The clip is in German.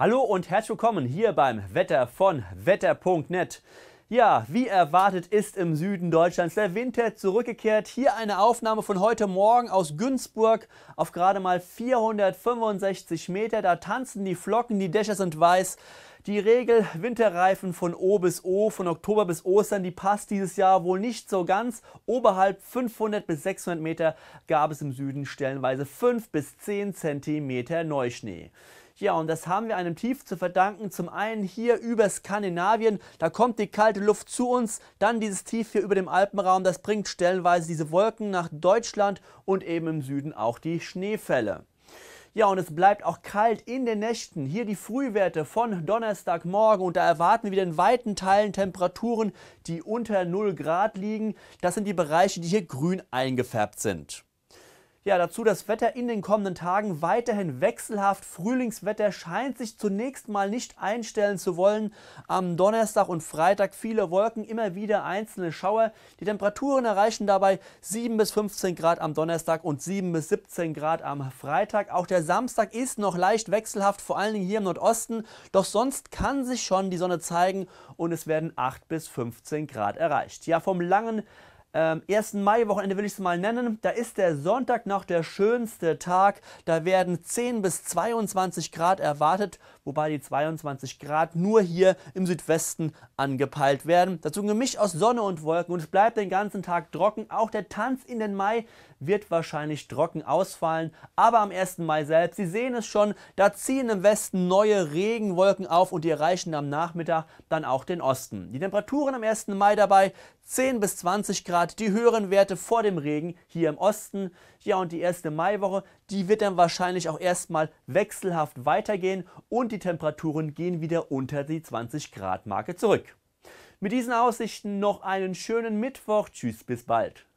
Hallo und herzlich willkommen hier beim Wetter von wetter.net. Ja, wie erwartet ist im Süden Deutschlands der Winter zurückgekehrt. Hier eine Aufnahme von heute Morgen aus Günzburg auf gerade mal 465 Meter. Da tanzen die Flocken, die Dächer sind weiß. Die Regel Winterreifen von O bis O, von Oktober bis Ostern, die passt dieses Jahr wohl nicht so ganz. Oberhalb 500 bis 600 Meter gab es im Süden stellenweise 5 bis 10 Zentimeter Neuschnee. Ja, und das haben wir einem Tief zu verdanken. Zum einen hier über Skandinavien, da kommt die kalte Luft zu uns, dann dieses Tief hier über dem Alpenraum, das bringt stellenweise diese Wolken nach Deutschland und eben im Süden auch die Schneefälle. Ja, und es bleibt auch kalt in den Nächten. Hier die Frühwerte von Donnerstagmorgen und da erwarten wir wieder in weiten Teilen Temperaturen, die unter 0 Grad liegen. Das sind die Bereiche, die hier grün eingefärbt sind. Ja, dazu das Wetter in den kommenden Tagen weiterhin wechselhaft. Frühlingswetter scheint sich zunächst mal nicht einstellen zu wollen. Am Donnerstag und Freitag viele Wolken, immer wieder einzelne Schauer. Die Temperaturen erreichen dabei 7 bis 15 Grad am Donnerstag und 7 bis 17 Grad am Freitag. Auch der Samstag ist noch leicht wechselhaft, vor allen Dingen hier im Nordosten. Doch sonst kann sich schon die Sonne zeigen und es werden 8 bis 15 Grad erreicht. Ja, vom langen ähm, 1. Mai-Wochenende will ich es mal nennen. Da ist der Sonntag noch der schönste Tag. Da werden 10 bis 22 Grad erwartet, wobei die 22 Grad nur hier im Südwesten angepeilt werden. Dazu ein Gemisch aus Sonne und Wolken und es bleibt den ganzen Tag trocken. Auch der Tanz in den Mai wird wahrscheinlich trocken ausfallen, aber am 1. Mai selbst, Sie sehen es schon, da ziehen im Westen neue Regenwolken auf und die erreichen am Nachmittag dann auch den Osten. Die Temperaturen am 1. Mai dabei 10 bis 20 Grad, die höheren Werte vor dem Regen hier im Osten. Ja, und die erste Maiwoche, die wird dann wahrscheinlich auch erstmal wechselhaft weitergehen und die Temperaturen gehen wieder unter die 20 Grad Marke zurück. Mit diesen Aussichten noch einen schönen Mittwoch. Tschüss, bis bald.